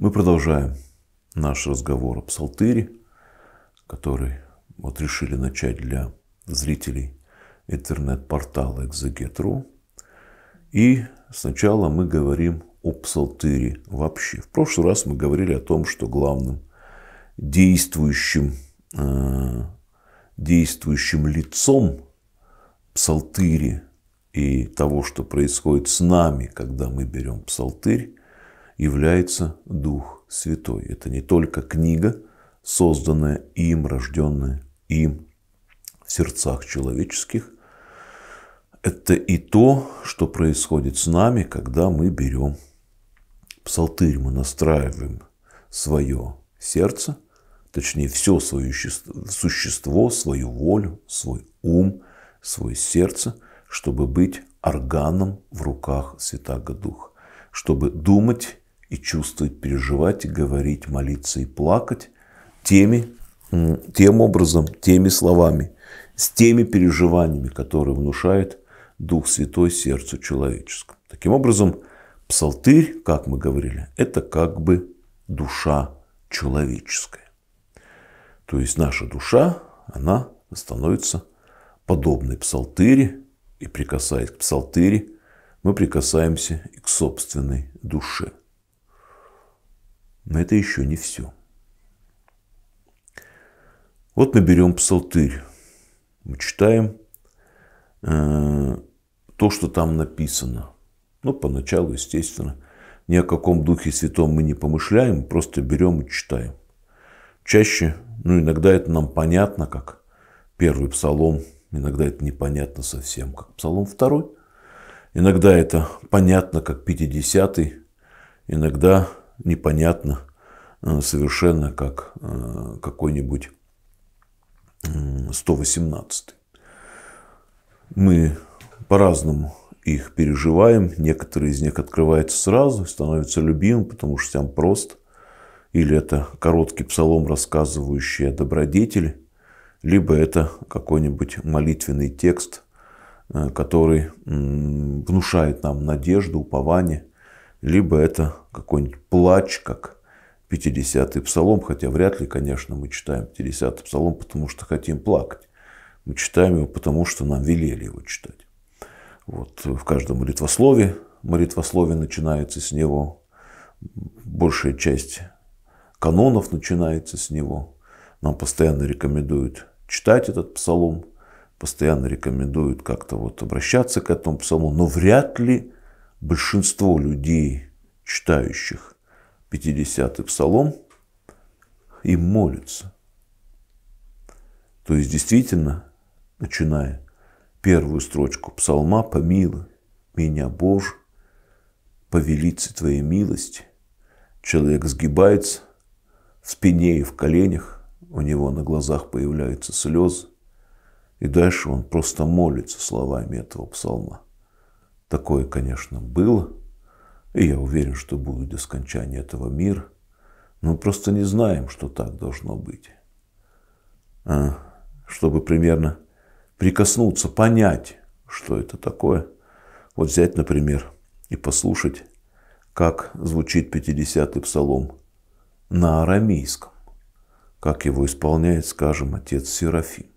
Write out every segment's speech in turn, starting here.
Мы продолжаем наш разговор о псалтыре, который вот решили начать для зрителей интернет-портала Exeget.ru. И сначала мы говорим о псалтыре вообще. В прошлый раз мы говорили о том, что главным действующим, э, действующим лицом псалтыри и того, что происходит с нами, когда мы берем псалтырь, является Дух Святой. Это не только книга, созданная им, рожденная им в сердцах человеческих. Это и то, что происходит с нами, когда мы берем псалтырь, мы настраиваем свое сердце, точнее все свое существо, свою волю, свой ум, свое сердце, чтобы быть органом в руках Святаго Духа, чтобы думать и чувствовать, переживать, и говорить, молиться и плакать теми, тем образом, теми словами, с теми переживаниями, которые внушает Дух Святой сердцу человеческому. Таким образом, псалтырь, как мы говорили, это как бы душа человеческая. То есть наша душа, она становится подобной псалтыри и прикасаясь к псалтыри. мы прикасаемся и к собственной душе – но это еще не все. Вот мы берем псалтырь. Мы читаем э, то, что там написано. Ну, поначалу, естественно, ни о каком Духе Святом мы не помышляем, просто берем и читаем. Чаще, ну, иногда это нам понятно, как первый псалом, иногда это непонятно совсем, как псалом второй. Иногда это понятно, как 50 иногда непонятно э, совершенно, как э, какой-нибудь 118. Мы по-разному их переживаем. Некоторые из них открываются сразу, становятся любимым, потому что там прост. Или это короткий псалом, рассказывающий о добродетели, либо это какой-нибудь молитвенный текст, э, который внушает нам надежду, упование – либо это какой-нибудь плач, как 50-й псалом, хотя вряд ли, конечно, мы читаем 50-й псалом, потому что хотим плакать. Мы читаем его, потому что нам велели его читать. Вот в каждом молитвослове, молитвословие начинается с него, большая часть канонов начинается с него. Нам постоянно рекомендуют читать этот псалом, постоянно рекомендуют как-то вот обращаться к этому псалму, но вряд ли большинство людей, читающих 50-й псалом, им молятся. То есть действительно, начиная первую строчку псалма, помилуй меня, Боже, по Твоей милости. Человек сгибается в спине и в коленях, у него на глазах появляются слезы, и дальше он просто молится словами этого псалма. Такое, конечно, было, и я уверен, что будет до скончания этого мира. Мы просто не знаем, что так должно быть. А, чтобы примерно прикоснуться, понять, что это такое. Вот взять, например, и послушать, как звучит 50-й псалом на арамейском, как его исполняет, скажем, отец Серафим.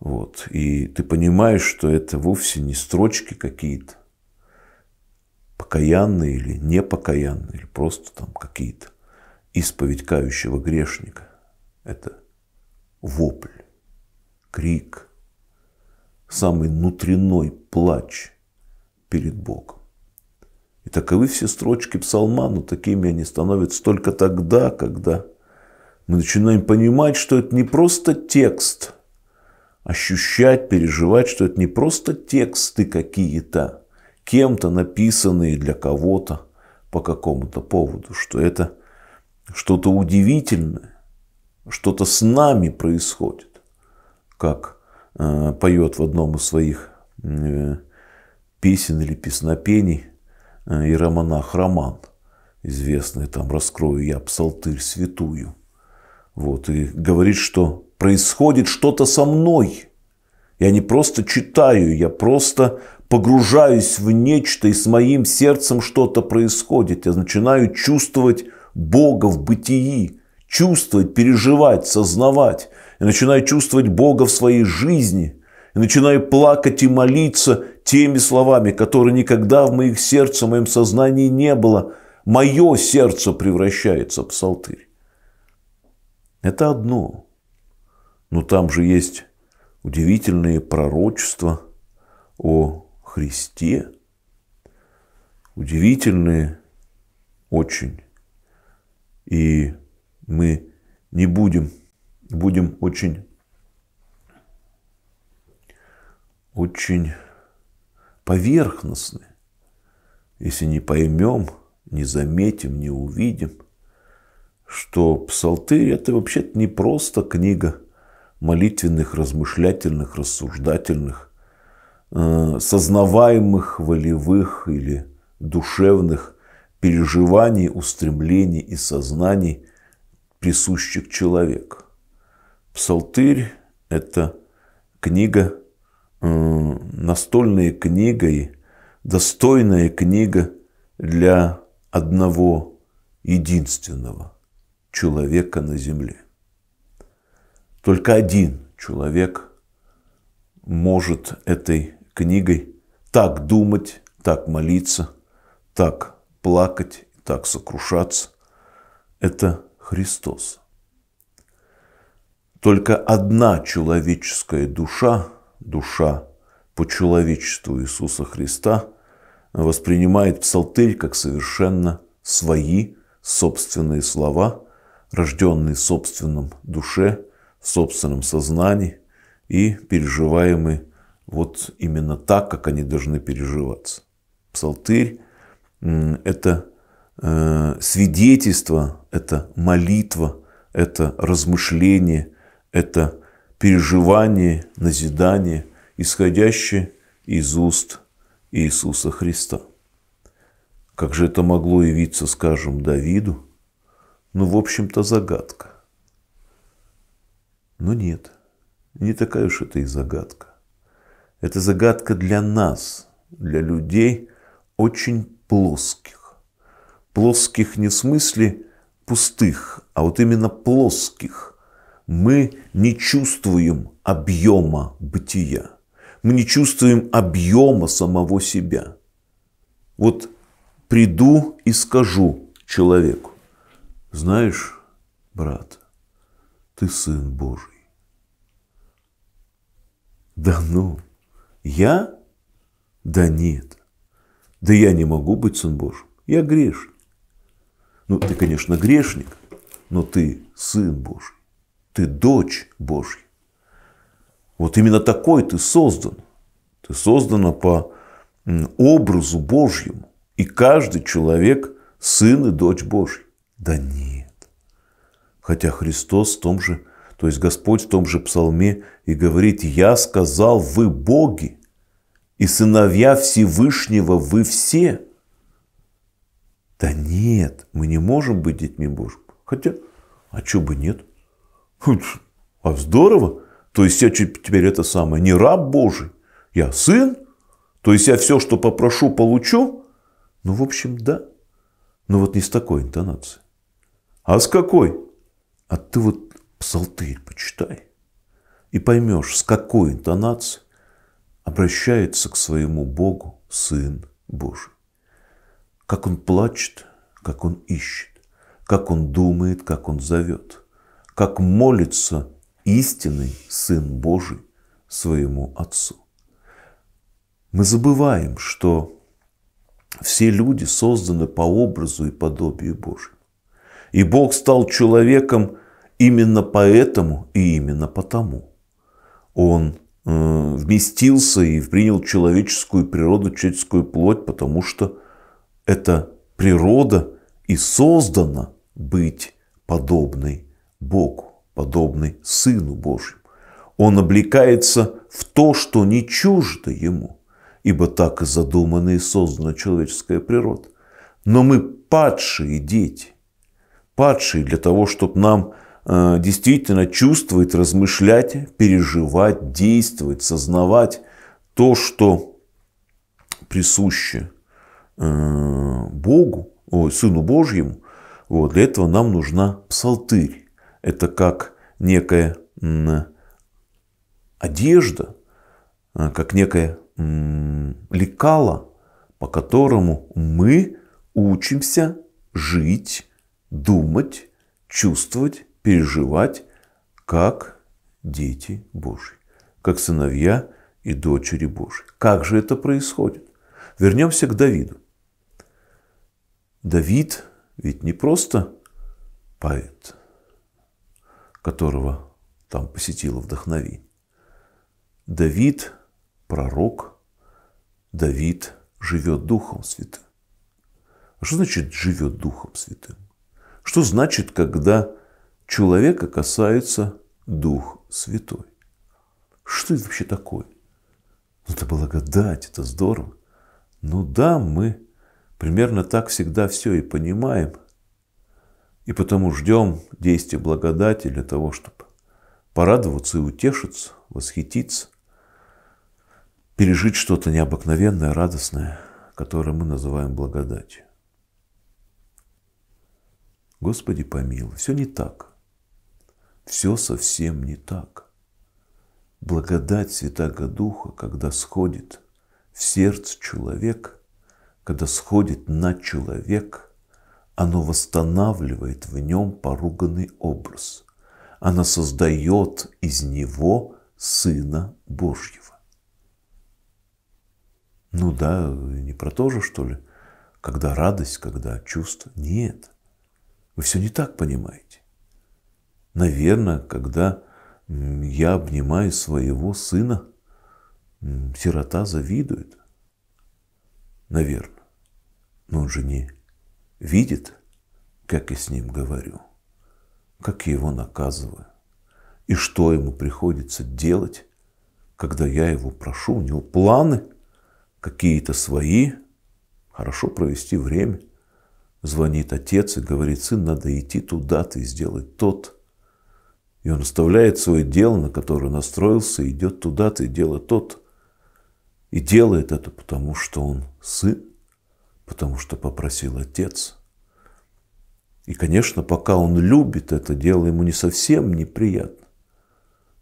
Вот. И ты понимаешь, что это вовсе не строчки какие-то, покаянные или непокаянные, или просто там какие-то. Исповедь кающего грешника – это вопль, крик, самый внутренной плач перед Богом. И таковы все строчки псалма, но такими они становятся только тогда, когда мы начинаем понимать, что это не просто текст – ощущать, переживать, что это не просто тексты какие-то, кем-то написанные для кого-то по какому-то поводу, что это что-то удивительное, что-то с нами происходит, как э, поет в одном из своих э, песен или песнопений э, иеромонах Роман, известный там «Раскрою я псалтырь святую». Вот, и говорит, что происходит что-то со мной. Я не просто читаю, я просто погружаюсь в нечто, и с моим сердцем что-то происходит. Я начинаю чувствовать Бога в бытии, чувствовать, переживать, сознавать. Я начинаю чувствовать Бога в своей жизни. Я начинаю плакать и молиться теми словами, которые никогда в моих сердце, в моем сознании не было. Мое сердце превращается в псалтырь. Это одно. Но там же есть удивительные пророчества о Христе, удивительные очень. И мы не будем, будем очень, очень поверхностны, если не поймем, не заметим, не увидим, что псалтырь – это вообще-то не просто книга молитвенных, размышлятельных, рассуждательных, э, сознаваемых, волевых или душевных переживаний, устремлений и сознаний, присущих человеку. Псалтырь – это книга, э, настольная книга и достойная книга для одного единственного человека на земле – только один человек может этой книгой так думать, так молиться, так плакать, так сокрушаться. Это Христос. Только одна человеческая душа, душа по человечеству Иисуса Христа, воспринимает псалтырь как совершенно свои собственные слова, рожденные в собственном душе собственном сознании и переживаемы вот именно так, как они должны переживаться. Псалтырь – это э, свидетельство, это молитва, это размышление, это переживание, назидание, исходящее из уст Иисуса Христа. Как же это могло явиться, скажем, Давиду? Ну, в общем-то, загадка. Но нет, не такая уж это и загадка. Это загадка для нас, для людей очень плоских. Плоских не в смысле пустых, а вот именно плоских. Мы не чувствуем объема бытия. Мы не чувствуем объема самого себя. Вот приду и скажу человеку, знаешь, брат, ты Сын Божий. Да ну, я? Да нет. Да я не могу быть Сын Божьим. Я грешник. Ну, ты, конечно, грешник, но ты Сын Божий. Ты дочь Божья. Вот именно такой ты создан. Ты создана по образу Божьему. И каждый человек – сын и дочь Божья. Да нет. Хотя Христос в том же, то есть Господь в том же псалме и говорит, «Я сказал, вы боги, и сыновья Всевышнего вы все». Да нет, мы не можем быть детьми Божьими. Хотя, а чего бы нет? А здорово. То есть я теперь это самое, не раб Божий, я сын. То есть я все, что попрошу, получу. Ну, в общем, да. Но вот не с такой интонацией. А с какой? А ты вот псалтырь почитай и поймешь, с какой интонацией обращается к своему Богу Сын Божий. Как он плачет, как он ищет, как он думает, как он зовет, как молится истинный Сын Божий своему Отцу. Мы забываем, что все люди созданы по образу и подобию Божьему. И Бог стал человеком Именно поэтому и именно потому он э, вместился и принял человеческую природу, человеческую плоть, потому что эта природа и создана быть подобной Богу, подобной Сыну Божьему. Он облекается в то, что не чуждо ему, ибо так и задумана и создана человеческая природа. Но мы падшие дети, падшие для того, чтобы нам Э, действительно чувствовать, размышлять, переживать, действовать, сознавать то, что присуще э, Богу, ой, Сыну Божьему, вот, для этого нам нужна псалтырь. Это как некая одежда, э, как некое лекала, по которому мы учимся жить, думать, чувствовать переживать, как дети Божьи, как сыновья и дочери Божьи. Как же это происходит? Вернемся к Давиду. Давид ведь не просто поэт, которого там посетило вдохновение. Давид – пророк, Давид живет Духом Святым. А что значит живет Духом Святым? Что значит, когда человека касается Дух Святой. Что это вообще такое? Ну, это благодать, это здорово. Ну да, мы примерно так всегда все и понимаем. И потому ждем действия благодати для того, чтобы порадоваться и утешиться, восхититься, пережить что-то необыкновенное, радостное, которое мы называем благодатью. Господи помилуй, все не так все совсем не так. Благодать Святаго Духа, когда сходит в сердце человек, когда сходит на человек, оно восстанавливает в нем поруганный образ. Она создает из него Сына Божьего. Ну да, не про то же, что ли, когда радость, когда чувство. Нет, вы все не так понимаете. Наверное, когда я обнимаю своего сына, сирота завидует. Наверное. Но он же не видит, как я с ним говорю, как я его наказываю, и что ему приходится делать, когда я его прошу, у него планы какие-то свои, хорошо провести время. Звонит отец и говорит, сын, надо идти туда, то и сделать тот. И он оставляет свое дело, на которое настроился, идет туда-то и делает тот. И делает это потому, что он сын, потому что попросил отец. И, конечно, пока он любит это дело, ему не совсем неприятно.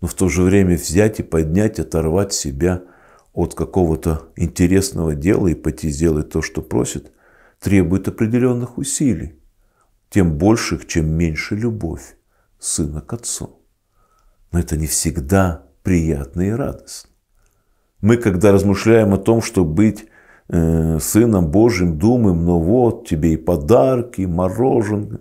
Но в то же время взять и поднять, оторвать себя от какого-то интересного дела и пойти сделать то, что просит, требует определенных усилий. Тем больших, чем меньше любовь сына к отцу. Но это не всегда приятно и радостно. Мы, когда размышляем о том, что быть э, сыном Божьим, думаем, ну вот тебе и подарки, и мороженое,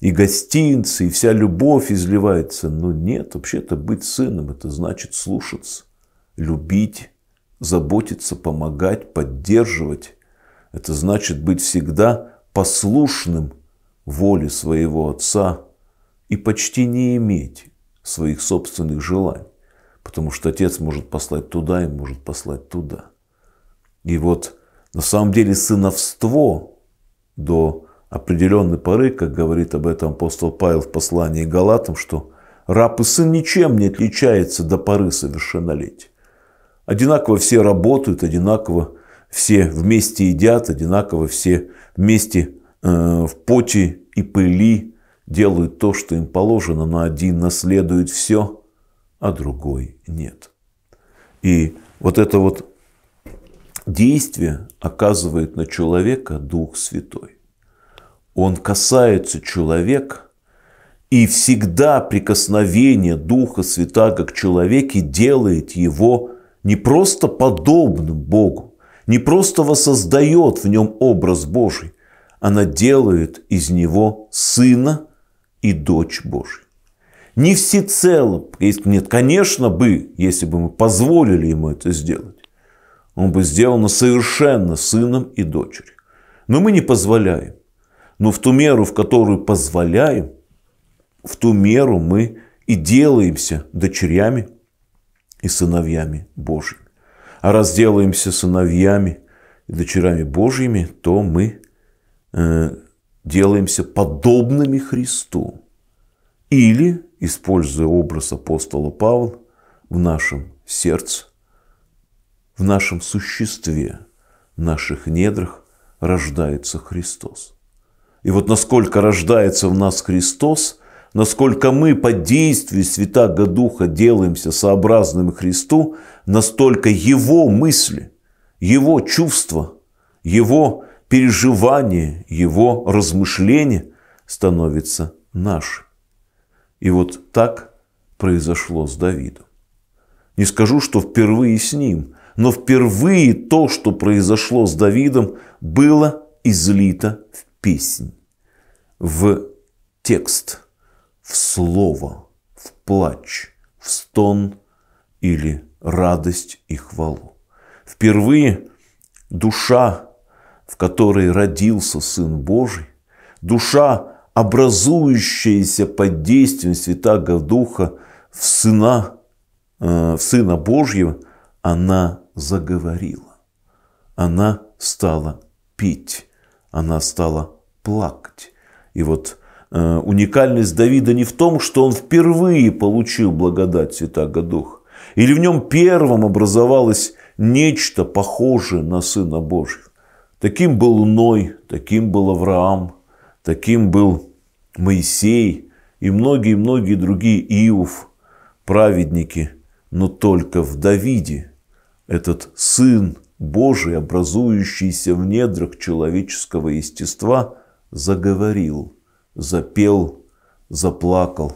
и гостинцы, и вся любовь изливается. Но нет, вообще-то быть сыном – это значит слушаться, любить, заботиться, помогать, поддерживать. Это значит быть всегда послушным воле своего отца и почти не иметь своих собственных желаний, потому что отец может послать туда и может послать туда. И вот на самом деле сыновство до определенной поры, как говорит об этом апостол Павел в послании Галатам, что раб и сын ничем не отличается до поры совершеннолетия. Одинаково все работают, одинаково все вместе едят, одинаково все вместе э, в поте и пыли делают то, что им положено, но один наследует все, а другой нет. И вот это вот действие оказывает на человека Дух Святой. Он касается человека, и всегда прикосновение Духа Святаго к человеке делает его не просто подобным Богу, не просто воссоздает в нем образ Божий, она делает из него сына, и дочь Божья. Не всецело, нет, конечно бы, если бы мы позволили ему это сделать, он бы сделал нас совершенно сыном и дочерью. Но мы не позволяем. Но в ту меру, в которую позволяем, в ту меру мы и делаемся дочерями и сыновьями Божьими. А раз делаемся сыновьями и дочерями Божьими, то мы э, делаемся подобными Христу. Или, используя образ апостола Павла, в нашем сердце, в нашем существе, в наших недрах рождается Христос. И вот насколько рождается в нас Христос, насколько мы по действию Святаго Духа делаемся сообразным Христу, настолько Его мысли, Его чувства, Его переживание, его размышление становится нашим. И вот так произошло с Давидом. Не скажу, что впервые с ним, но впервые то, что произошло с Давидом, было излито в песнь, в текст, в слово, в плач, в стон или радость и хвалу. Впервые душа в которой родился Сын Божий, душа, образующаяся под действием Святаго Духа в Сына, э, в Сына Божьего, она заговорила. Она стала пить, она стала плакать. И вот э, уникальность Давида не в том, что он впервые получил благодать Святаго Духа, или в нем первым образовалось нечто похожее на Сына Божьего. Таким был Ной, таким был Авраам, таким был Моисей и многие-многие другие Иов, праведники, но только в Давиде этот Сын Божий, образующийся в недрах человеческого естества, заговорил, запел, заплакал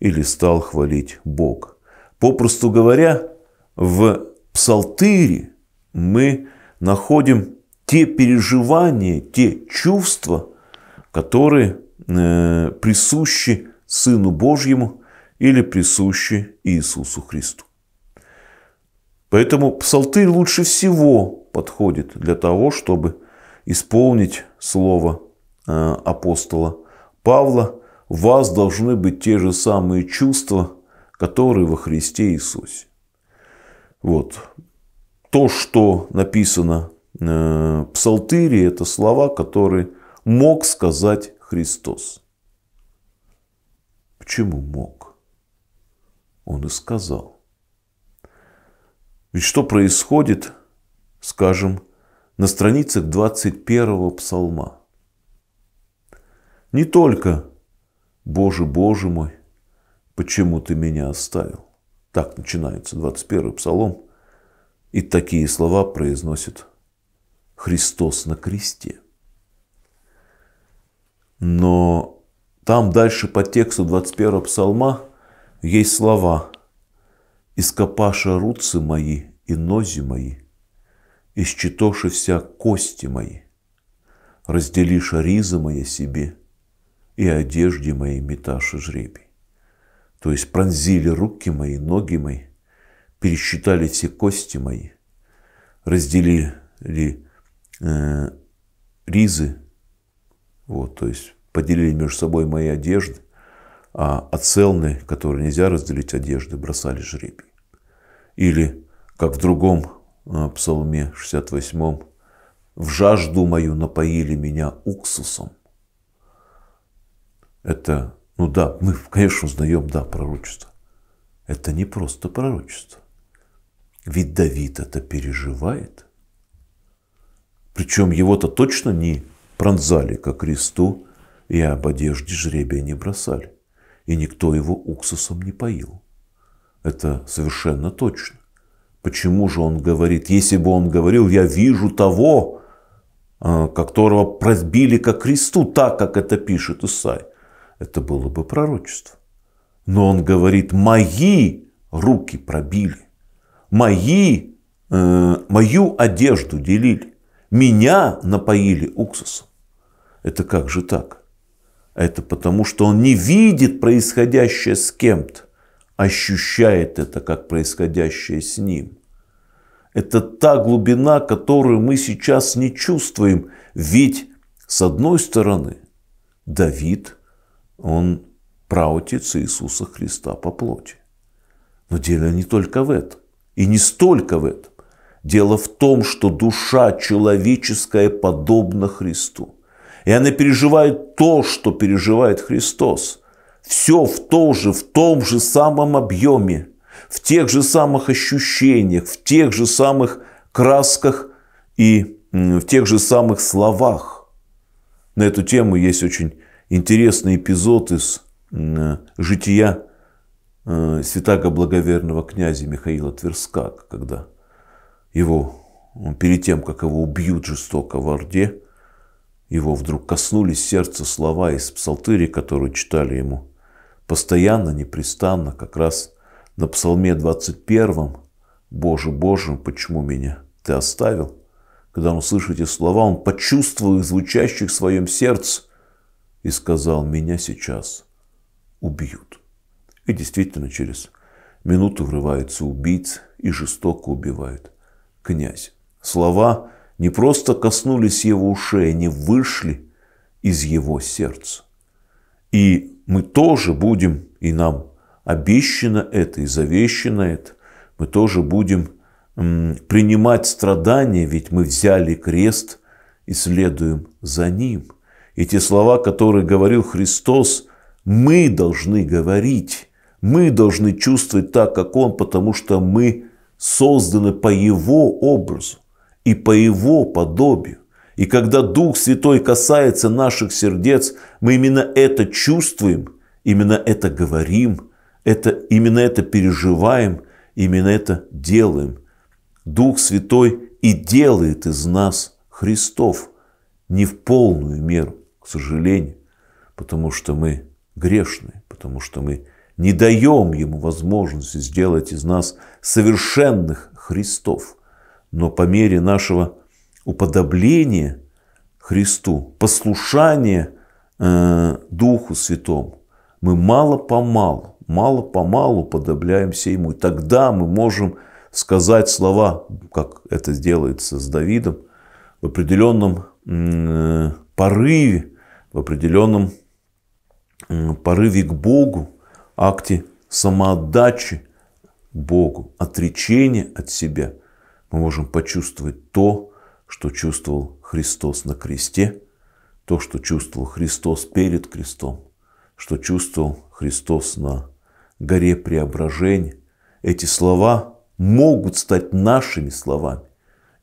или стал хвалить Бог. Попросту говоря, в Псалтыре мы находим те переживания, те чувства, которые э, присущи Сыну Божьему или присущи Иисусу Христу. Поэтому псалтырь лучше всего подходит для того, чтобы исполнить слово э, апостола Павла. У вас должны быть те же самые чувства, которые во Христе Иисусе. Вот. То, что написано Э, псалтыри – это слова, которые мог сказать Христос. Почему мог? Он и сказал. Ведь что происходит, скажем, на страницах 21-го псалма? Не только «Боже, Боже мой, почему ты меня оставил?» Так начинается 21-й псалом, и такие слова произносит Христос на кресте. Но там дальше по тексту 21 псалма есть слова «Ископаша руцы мои и нози мои, исчетошися кости мои, разделиша ризы мои себе и одежде моей меташа жребий». То есть пронзили руки мои, ноги мои, пересчитали все кости мои, разделили Э, ризы, вот, то есть поделили между собой мои одежды, а оцелны, которые нельзя разделить одежды, бросали жребий. Или, как в другом э, псалме 68-м, «В жажду мою напоили меня уксусом». Это, ну да, мы, конечно, узнаем, да, пророчество. Это не просто пророчество. Ведь Давид это переживает. Причем его-то точно не пронзали ко кресту и об одежде жребия не бросали. И никто его уксусом не поил. Это совершенно точно. Почему же он говорит, если бы он говорил, я вижу того, а, которого пробили ко кресту, так, как это пишет Исай, это было бы пророчество. Но он говорит, мои руки пробили, мои, э, мою одежду делили. Меня напоили уксусом. Это как же так? Это потому, что он не видит происходящее с кем-то, ощущает это как происходящее с ним. Это та глубина, которую мы сейчас не чувствуем. Ведь, с одной стороны, Давид, он праотец Иисуса Христа по плоти. Но дело не только в этом. И не столько в этом. Дело в том, что душа человеческая подобна Христу. И она переживает то, что переживает Христос. Все в том же, в том же самом объеме, в тех же самых ощущениях, в тех же самых красках и в тех же самых словах. На эту тему есть очень интересный эпизод из жития э, святаго благоверного князя Михаила Тверскак, когда его, перед тем, как его убьют жестоко в Орде, его вдруг коснулись сердца слова из псалтыри, которые читали ему. Постоянно, непрестанно, как раз на псалме 21 «Боже, Боже, почему меня ты оставил?» Когда он услышал эти слова, он почувствовал их звучащих в своем сердце и сказал, «Меня сейчас убьют». И действительно, через минуту врываются убийцы и жестоко убивают князь. Слова не просто коснулись его ушей, они вышли из его сердца. И мы тоже будем, и нам обещано это, и завещено это, мы тоже будем принимать страдания, ведь мы взяли крест и следуем за ним. И те слова, которые говорил Христос, мы должны говорить, мы должны чувствовать так, как Он, потому что мы созданы по Его образу и по Его подобию. И когда Дух Святой касается наших сердец, мы именно это чувствуем, именно это говорим, это, именно это переживаем, именно это делаем. Дух Святой и делает из нас Христов не в полную меру, к сожалению, потому что мы грешны, потому что мы не даем ему возможности сделать из нас совершенных Христов, но по мере нашего уподобления Христу, послушания э, Духу Святому, мы мало-помалу, мало-помалу подобляемся Ему. И тогда мы можем сказать слова, как это делается с Давидом, в определенном э, порыве, в определенном порыве к Богу, акте самоотдачи Богу, отречения от себя, мы можем почувствовать то, что чувствовал Христос на кресте, то, что чувствовал Христос перед крестом, что чувствовал Христос на горе преображения. Эти слова могут стать нашими словами.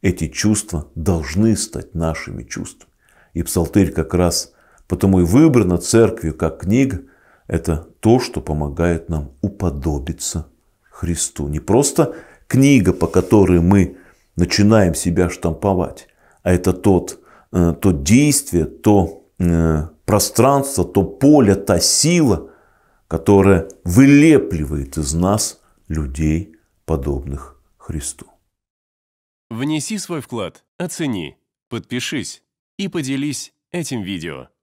Эти чувства должны стать нашими чувствами. И Псалтырь как раз потому и выбрана церковью как книга, это то, что помогает нам уподобиться Христу. Не просто книга, по которой мы начинаем себя штамповать, а это тот, э, то действие, то э, пространство, то поле, та сила, которая вылепливает из нас людей, подобных Христу. Внеси свой вклад, оцени, подпишись и поделись этим видео.